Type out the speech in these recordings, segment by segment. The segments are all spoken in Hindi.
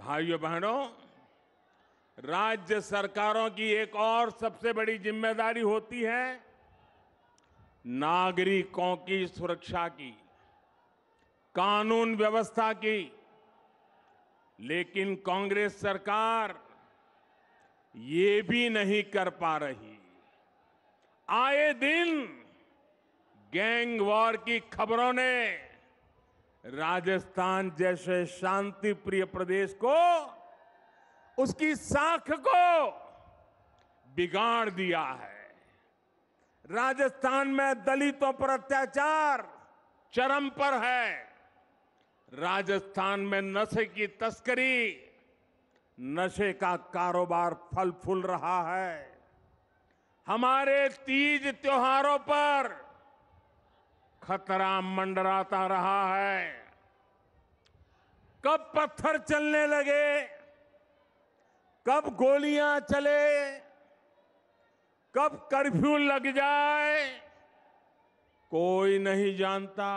भाइयों बहनों राज्य सरकारों की एक और सबसे बड़ी जिम्मेदारी होती है नागरिकों की सुरक्षा की कानून व्यवस्था की लेकिन कांग्रेस सरकार ये भी नहीं कर पा रही आए दिन गैंग वॉर की खबरों ने राजस्थान जैसे शांति प्रिय प्रदेश को उसकी साख को बिगाड़ दिया है राजस्थान में दलितों पर अत्याचार चरम पर है राजस्थान में नशे की तस्करी नशे का कारोबार फल फूल रहा है हमारे तीज त्योहारों पर खतरा मंडराता रहा है कब पत्थर चलने लगे कब गोलियां चले कब कर्फ्यू लग जाए कोई नहीं जानता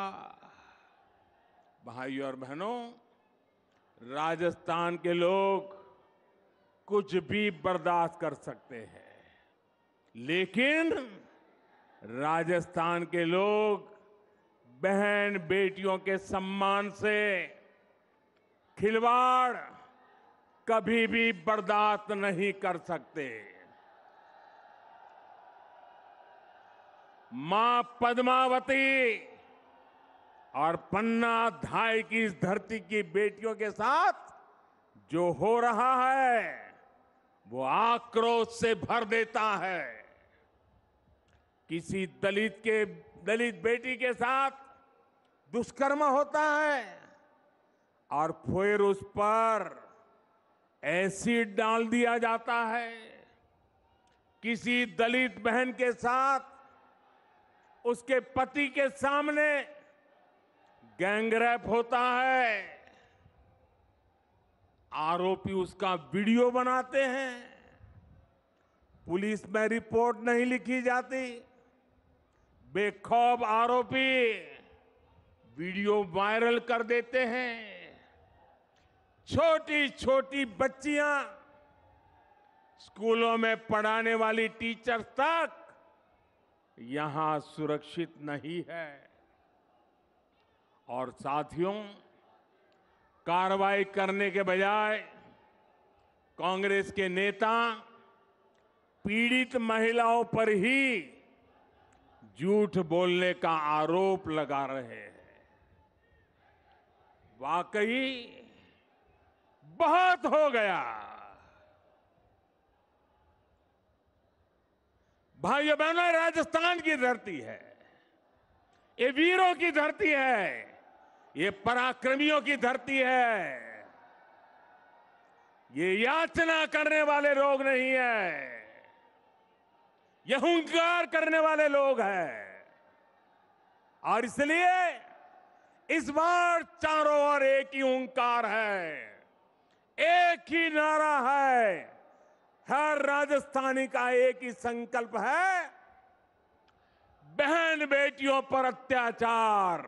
भाइयों और बहनों राजस्थान के लोग कुछ भी बर्दाश्त कर सकते हैं लेकिन राजस्थान के लोग बहन बेटियों के सम्मान से खिलवाड़ कभी भी बर्दाश्त नहीं कर सकते मां पद्मावती और पन्ना धाय की इस धरती की बेटियों के साथ जो हो रहा है वो आक्रोश से भर देता है किसी दलित के दलित बेटी के साथ दुष्कर्म होता है और फिर उस पर एसिड डाल दिया जाता है किसी दलित बहन के साथ उसके पति के सामने गैंगरेप होता है आरोपी उसका वीडियो बनाते हैं पुलिस में रिपोर्ट नहीं लिखी जाती बेखौब आरोपी वीडियो वायरल कर देते हैं छोटी छोटी बच्चियां स्कूलों में पढ़ाने वाली टीचर तक यहां सुरक्षित नहीं है और साथियों कार्रवाई करने के बजाय कांग्रेस के नेता पीड़ित महिलाओं पर ही झूठ बोलने का आरोप लगा रहे हैं वाकई बहुत हो गया भाइयों बहनों राजस्थान की धरती है ये वीरों की धरती है ये पराक्रमियों की धरती है ये याचना करने वाले लोग नहीं है यह हूंकार करने वाले लोग हैं और इसलिए इस बार चारों ओर एक ही ओंकार है एक ही नारा है हर राजस्थानी का एक ही संकल्प है बहन बेटियों पर अत्याचार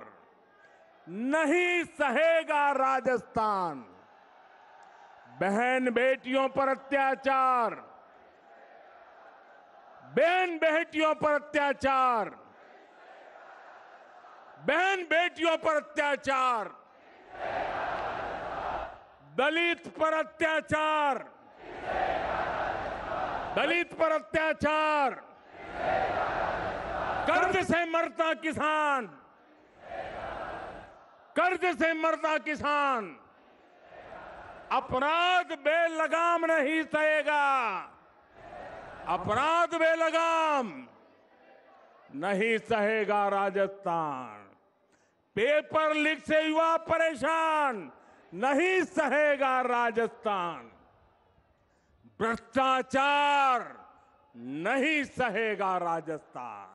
नहीं सहेगा राजस्थान बहन बेटियों पर अत्याचार बहन बेटियों पर अत्याचार बहन बेटियों पर अत्याचार दलित पर अत्याचार दलित पर अत्याचार कर्ज से मरता किसान कर्ज से मरता किसान अपराध बेलगाम नहीं सहेगा अपराध बेलगाम नहीं सहेगा राजस्थान पेपर लीक से युवा परेशान नहीं सहेगा राजस्थान भ्रष्टाचार नहीं सहेगा राजस्थान